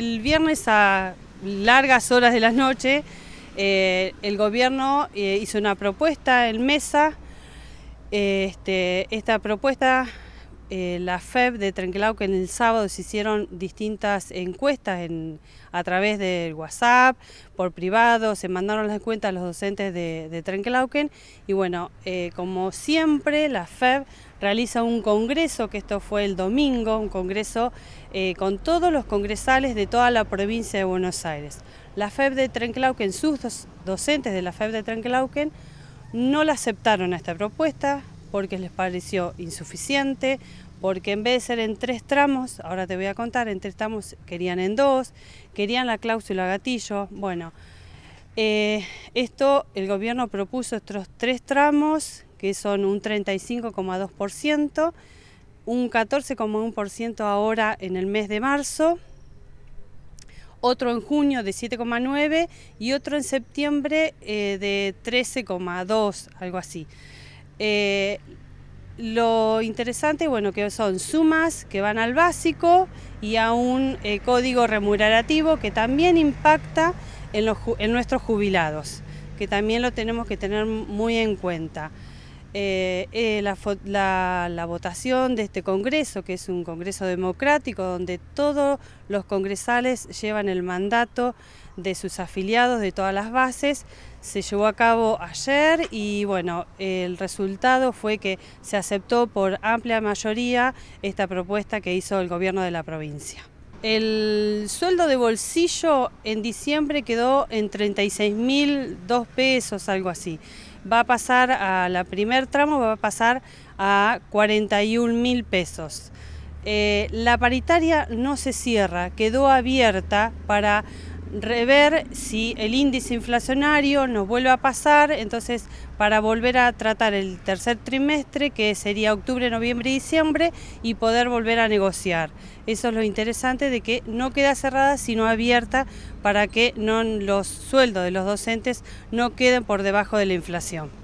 el viernes a largas horas de la noche, eh, el gobierno eh, hizo una propuesta en mesa. Este, esta propuesta eh, la FEB de Trenquelau el sábado se hicieron distintas encuestas a través del WhatsApp, por privado, se mandaron las cuentas a los docentes de, de y bueno, eh, como siempre la FEB realiza un congreso, que esto fue el domingo, un congreso eh, con todos los congresales de toda la provincia de Buenos Aires. La FEB de Trenquelauquen, sus docentes de la FEB de Trenquelauquen, no la aceptaron a esta propuesta, porque les pareció insuficiente, porque en vez de ser en tres tramos, ahora te voy a contar, en tres tramos querían en dos, querían la cláusula gatillo. Bueno, eh, esto el gobierno propuso estos tres tramos, que son un 35,2%, un 14,1% ahora en el mes de marzo, otro en junio de 7,9% y otro en septiembre eh, de 13,2%, algo así. Eh, lo interesante, bueno, que son sumas que van al básico y a un eh, código remunerativo que también impacta en nuestros jubilados, que también lo tenemos que tener muy en cuenta. Eh, eh, la, la, votación de este Congreso, que es un Congreso democrático, donde todos los congresales llevan el mandato de sus afiliados de todas las bases, se llevó a cabo ayer y bueno, el resultado fue que se aceptó por amplia mayoría esta propuesta que hizo el gobierno de la provincia. El sueldo de bolsillo en diciembre quedó en 36 mil dos pesos, algo así. Va a pasar a la primer tramo, va a pasar a 41.000 mil pesos. Eh, la paritaria no se cierra, quedó abierta para rever si el índice inflacionario nos vuelve a pasar, entonces para volver a tratar el tercer trimestre, que sería octubre, noviembre y diciembre, y poder volver a negociar. Eso es lo interesante de que no queda cerrada, sino abierta para que no, los sueldos de los docentes no queden por debajo de la inflación.